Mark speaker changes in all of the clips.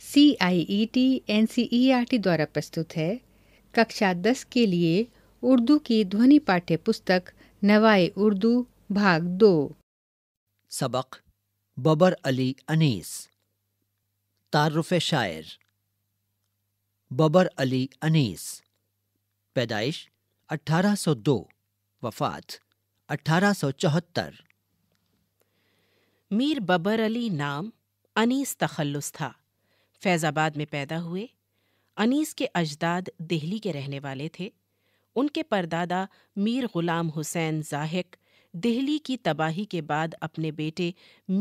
Speaker 1: C I E T N C E R T دوارا پرستا دس کے لیے اردو کی دھونی پاٹیہ پستک نوائے اردو بھاگ دو
Speaker 2: سبق ببر علی انیس تعارف شاعر ببر علی انیس پیدائش اٹھارہ سو دو وفات اٹھارہ سو چوہتر
Speaker 1: میر ببر علی نام انیس تخلص تھا فیض آباد میں پیدا ہوئے انیس کے اجداد دہلی کے رہنے والے تھے ان کے پردادا میر غلام حسین زاہق دہلی کی تباہی کے بعد اپنے بیٹے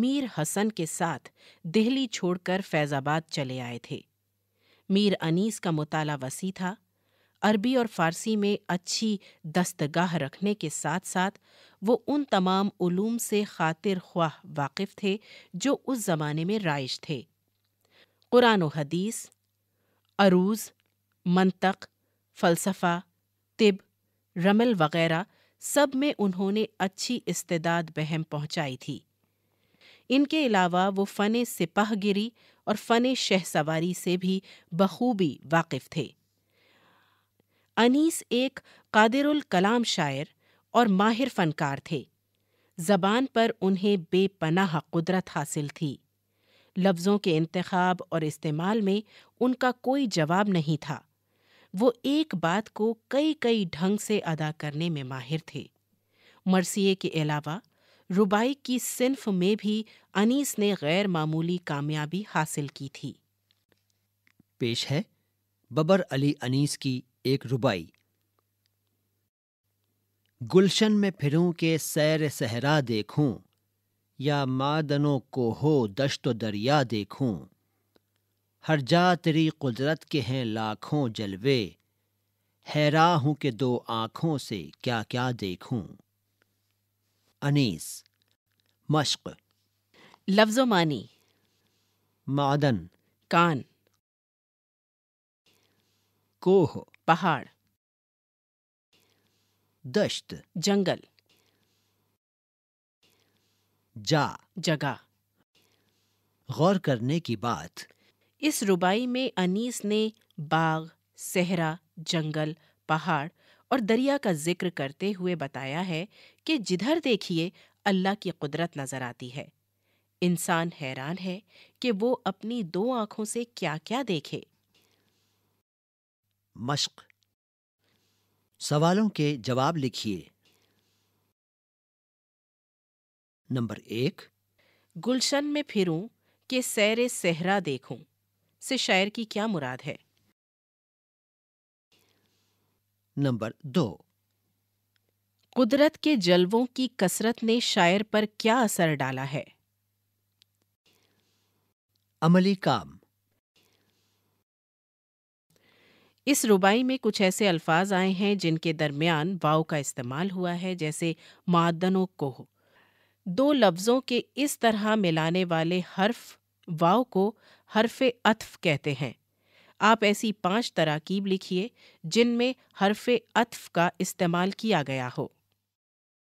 Speaker 1: میر حسن کے ساتھ دہلی چھوڑ کر فیض آباد چلے آئے تھے میر انیس کا مطالعہ وسیع تھا عربی اور فارسی میں اچھی دستگاہ رکھنے کے ساتھ ساتھ وہ ان تمام علوم سے خاطر خواہ واقف تھے جو اس زمانے میں رائج تھے قرآن و حدیث عروض منطق فلسفہ طب رمل وغیرہ سب میں انہوں نے اچھی استداد بہم پہنچائی تھی ان کے علاوہ وہ فن سپاہ گری اور فن شہ سواری سے بھی بخوبی واقف تھے انیس ایک قادر الکلام شاعر اور ماہر فنکار تھے زبان پر انہیں بے پناہ قدرت حاصل تھی لفظوں کے انتخاب اور استعمال میں ان کا کوئی جواب نہیں تھا وہ ایک بات کو کئی کئی ڈھنگ سے ادا کرنے میں ماہر تھے مرثیے کے علاوہ ربائی کی صنف میں بھی انیس نے غیر معمولی کامیابی حاصل کی تھی
Speaker 2: پیش ہے ببر علی انیس کی ایک ربائی گلشن میں پھروں کے سیر صحرا دیکھوں یا مادنوں کو ہو دشت و دریا دیکھوں ہر جا تری قدرت کے ہیں لاکھوں جلوے حیرا ہوں کہ دو آنکھوں سے کیا کیا دیکھوں انیس مشق لفظ و مانی
Speaker 1: مادن کان کوہ پہاڑ دشت جنگل جا جگہ
Speaker 2: غور کرنے کی بات
Speaker 1: اس ربائی میں انیس نے باغ صحرا جنگل پہاڑ اور دریا کا ذکر کرتے ہوئے بتایا ہے کہ جدھر دیکھیے اللہ کی قدرت نظر آتی ہے انسان حیران ہے کہ وہ اپنی دو آنکھوں سے کیا کیا دیکھے
Speaker 2: مشق سوالوں کے جواب لکھیے نمبر ایک
Speaker 1: گلشن میں پھروں کہ سیر سہرا دیکھوں سے شاعر کی کیا مراد ہے نمبر دو قدرت کے جلووں کی کثرت نے شاعر پر کیا اثر ڈالا ہے عملی کام اس ربائی میں کچھ ایسے الفاظ آئے ہیں جن کے درمیان واؤ کا استعمال ہوا ہے جیسے معدن کو کوہ دو لفظوں کے اس طرح ملانے والے حرف واؤ کو حرف اتف کہتے ہیں آپ ایسی پانچ تراکیب لکھیے جن میں حرف اتف کا استعمال کیا گیا ہو